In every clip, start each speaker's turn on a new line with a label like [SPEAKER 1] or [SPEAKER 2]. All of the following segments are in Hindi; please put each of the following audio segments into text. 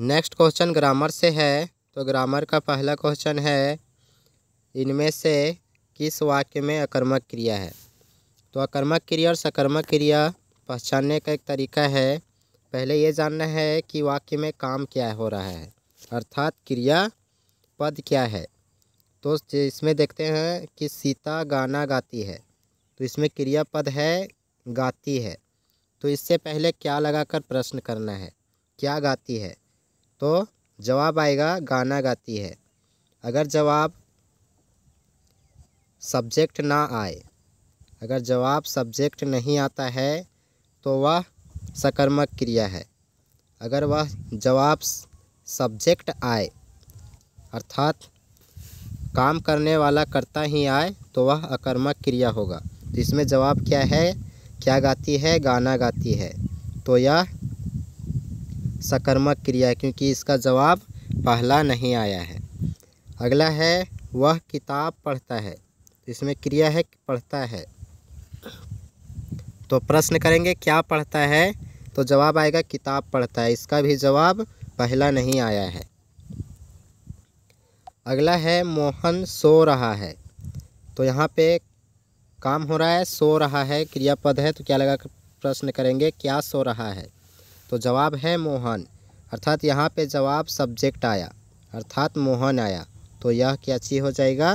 [SPEAKER 1] नेक्स्ट क्वेश्चन ग्रामर से है तो ग्रामर का पहला क्वेश्चन है इनमें से किस वाक्य में अकर्मक क्रिया है तो अकर्मक क्रिया और सकर्मक क्रिया पहचानने का एक तरीका है पहले ये जानना है कि वाक्य में काम क्या हो रहा है अर्थात क्रिया पद क्या है तो इसमें देखते हैं कि सीता गाना गाती है तो इसमें क्रिया पद है गाती है तो इससे पहले क्या लगाकर प्रश्न करना है क्या गाती है तो जवाब आएगा गाना गाती है अगर जवाब सब्जेक्ट ना आए अगर जवाब सब्जेक्ट नहीं आता है तो वह सकर्मक क्रिया है अगर वह जवाब सब्जेक्ट आए अर्थात काम करने वाला करता ही आए तो वह अकर्मक क्रिया होगा तो इसमें जवाब क्या है क्या गाती है गाना गाती है तो यह सकर्मक क्रिया क्योंकि इसका जवाब पहला नहीं आया है अगला है वह किताब पढ़ता है इसमें क्रिया है पढ़ता है तो प्रश्न करेंगे क्या पढ़ता है तो जवाब आएगा किताब पढ़ता है इसका भी जवाब पहला नहीं आया है अगला है मोहन सो रहा है तो यहाँ पे काम हो रहा है सो रहा है क्रियापद है तो क्या लगा प्रश्न करेंगे क्या सो रहा है तो जवाब है मोहन अर्थात यहाँ पे जवाब सब्जेक्ट आया अर्थात मोहन आया तो यह क्या चीज़ हो जाएगा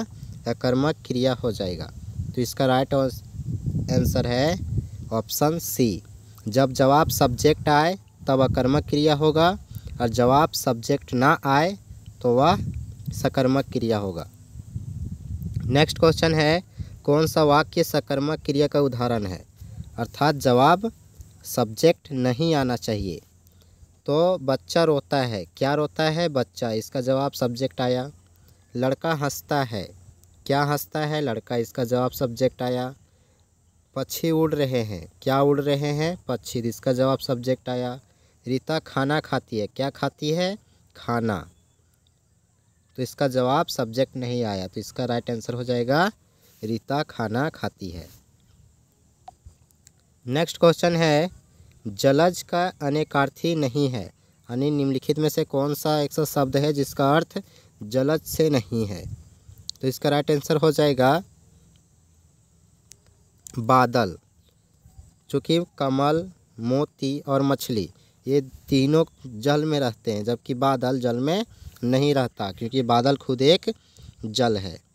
[SPEAKER 1] अकर्मक क्रिया हो जाएगा तो इसका राइट आंसर है ऑप्शन सी जब जवाब सब्जेक्ट आए तब अकर्मक क्रिया होगा और जवाब सब्जेक्ट ना आए तो वह सकर्मक क्रिया होगा नेक्स्ट क्वेश्चन है कौन सा वाक्य सकर्मक क्रिया का उदाहरण है अर्थात जवाब सब्जेक्ट नहीं आना चाहिए तो बच्चा रोता है क्या रोता है बच्चा इसका जवाब सब्जेक्ट आया लड़का हंसता है क्या हंसता है लड़का इसका जवाब सब्जेक्ट आया पक्षी उड़ रहे हैं क्या उड़ रहे हैं पक्षी इसका जवाब सब्जेक्ट आया रीता खाना खाती है क्या खाती है खाना तो इसका जवाब सब्जेक्ट नहीं आया तो इसका राइट आंसर हो जाएगा रीता खाना खाती है नेक्स्ट क्वेश्चन है जलज का अनेकार्थी नहीं है यानी निम्नलिखित में से कौन सा एक सा शब्द है जिसका अर्थ जलज से नहीं है तो इसका राइट आंसर हो जाएगा बादल चूँकि कमल मोती और मछली ये तीनों जल में रहते हैं जबकि बादल जल में नहीं रहता क्योंकि बादल खुद एक जल है